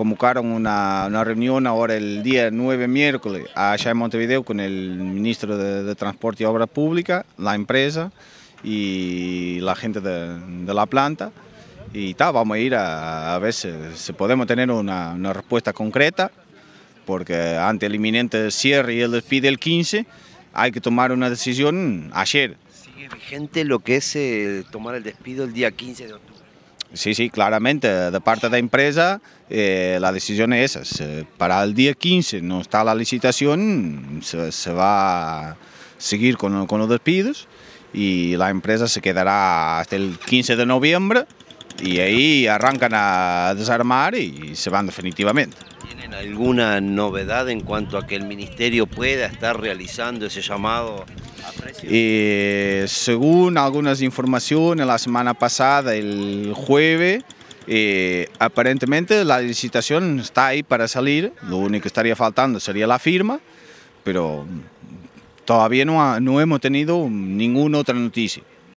convocaron una, reunión ahora el día 9 miércoles allá en Montevideo con el ministro de, Transporte y Obras Públicas, la empresa y la gente de, la planta. Y tal vamos a ir a, ver si, podemos tener una, respuesta concreta, porque ante el inminente cierre y el despido el 15, hay que tomar una decisión ayer. ¿Sigue vigente lo que es eh, tomar el despido el día 15 de octubre? Sí, sí, claramente. Eh, de part de la eh, la decisión es eh, per al dia 15 no està la licitació se, se va seguir con, con, los despidos i la empresa se quedarà hasta el 15 de novembre i ahí arrancan a desarmar i se van definitivament. ¿Tienen alguna novedad en cuanto a que el ministerio pueda estar realizando ese llamado Y eh, según algunas informaciones, la semana pasada, el jueves, eh, aparentemente la licitación está ahí para salir, lo único que estaría faltando sería la firma, pero todavía no hemos tenido ninguna otra noticia.